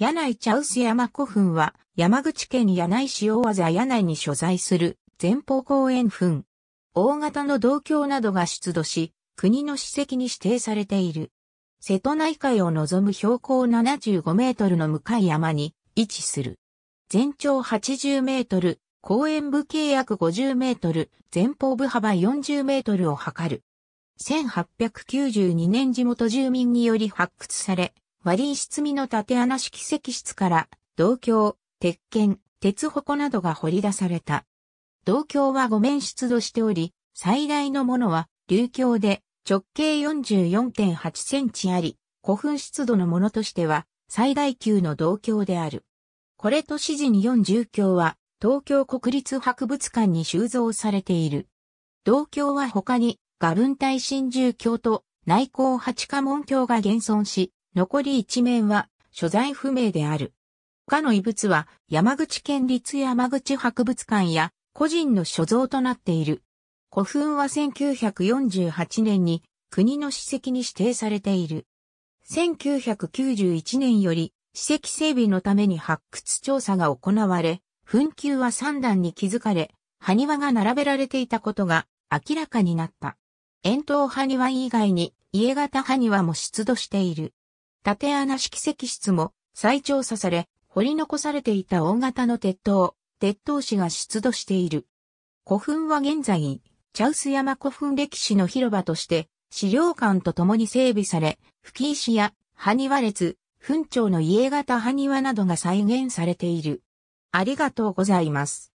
柳井茶臼山古墳は、山口県柳井市大技柳井に所在する前方公園墳。大型の銅鏡などが出土し、国の史跡に指定されている。瀬戸内海を望む標高75メートルの向かい山に位置する。全長80メートル、公園部契約50メートル、前方部幅40メートルを測る。1892年地元住民により発掘され、割石積みの縦穴式石室から、銅鏡、鉄剣、鉄矛などが掘り出された。銅鏡は5面出土しており、最大のものは、流鏡で、直径44.8センチあり、古墳出土のものとしては、最大級の銅鏡である。これと指示に40鏡は、東京国立博物館に収蔵されている。銅鏡は他に、画文体真珠鏡と内向八家門鏡が現存し、残り一面は所在不明である。他の遺物は山口県立山口博物館や個人の所蔵となっている。古墳は1948年に国の史跡に指定されている。1991年より史跡整備のために発掘調査が行われ、墳丘は3段に築かれ、埴輪が並べられていたことが明らかになった。円筒埴輪以外に家型埴輪も出土している。縦穴式石室も再調査され、掘り残されていた大型の鉄塔、鉄塔市が出土している。古墳は現在、茶臼山古墳歴史の広場として、資料館と共に整備され、吹石や埴輪列、墳長の家型埴輪などが再現されている。ありがとうございます。